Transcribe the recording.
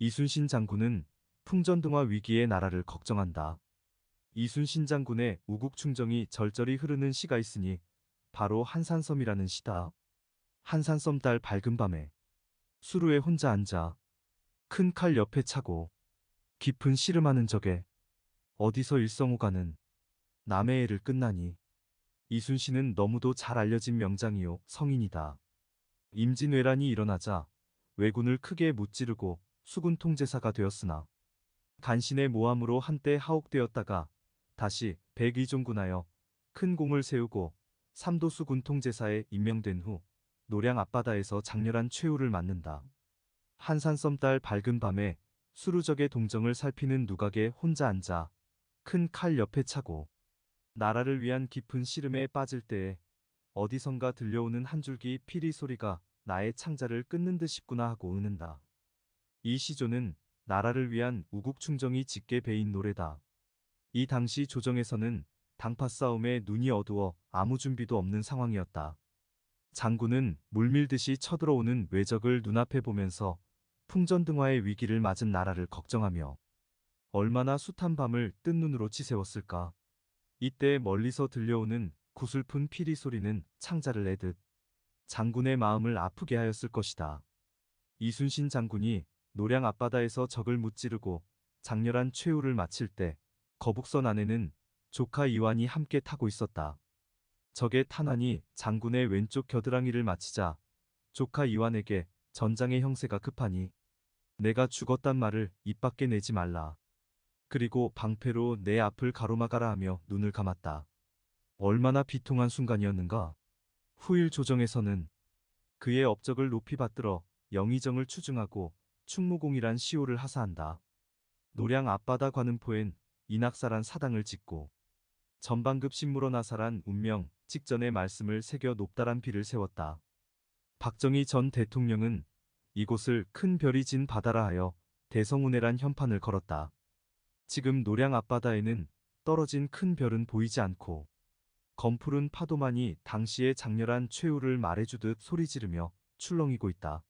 이순신 장군은 풍전등화 위기의 나라를 걱정한다. 이순신 장군의 우국충정이 절절히 흐르는 시가 있으니 바로 한산섬이라는 시다. 한산섬 달 밝은 밤에 수루에 혼자 앉아 큰 칼 옆에 차고 깊은 씨름하는 적에 어디서 일성호가는 남의 애를 끝나니 이순신은 너무도 잘 알려진 명장이요 성인이다. 임진왜란이 일어나자 왜군을 크게 무찌르고 수군 통제사가 되었으나 간신의 모함으로 한때 하옥되었다가 다시 백의종군하여 큰 공을 세우고 삼도수 군통제사에 임명된 후 노량 앞바다에서 장렬한 최후를 맞는다. 한산섬 딸 밝은 밤에 수루적의 동정을 살피는 누각에 혼자 앉아 큰 칼 옆에 차고 나라를 위한 깊은 시름에 빠질 때에 어디선가 들려오는 한 줄기 피리 소리가 나의 창자를 끊는 듯 싶구나 하고 우는다. 이 시조는 나라를 위한 우국충정이 짙게 배인 노래다. 이 당시 조정에서는 당파 싸움에 눈이 어두워 아무 준비도 없는 상황이었다. 장군은 물밀듯이 쳐들어오는 외적을 눈앞에 보면서 풍전등화의 위기를 맞은 나라를 걱정하며 얼마나 숱한 밤을 뜬 눈으로 치세웠을까. 이때 멀리서 들려오는 구슬픈 피리 소리는 창자를 내듯 장군의 마음을 아프게 하였을 것이다. 이순신 장군이 노량 앞바다에서 적을 무찌르고 장렬한 최후를 마칠 때 거북선 안에는 조카 이완이 함께 타고 있었다. 적의 탄환이 장군의 왼쪽 겨드랑이를 마치자 조카 이완에게 전장의 형세가 급하니 내가 죽었단 말을 입 밖에 내지 말라. 그리고 방패로 내 앞을 가로막아라 하며 눈을 감았다. 얼마나 비통한 순간이었는가. 후일 조정에서는 그의 업적을 높이 받들어 영의정을 추중하고 충무공이란 시호를 하사한다. 노량 앞바다 관음포엔 이낙사란 사당을 짓고 전방급 신무로 나사란 운명 직전의 말씀을 새겨 높다란 비를 세웠다. 박정희 전 대통령은 이곳을 큰 별이 진 바다라 하여 대성운해란 현판을 걸었다. 지금 노량 앞바다에는 떨어진 큰 별은 보이지 않고 검푸른 파도만이 당시의 장렬한 최후를 말해주듯 소리 지르며 출렁이고 있다.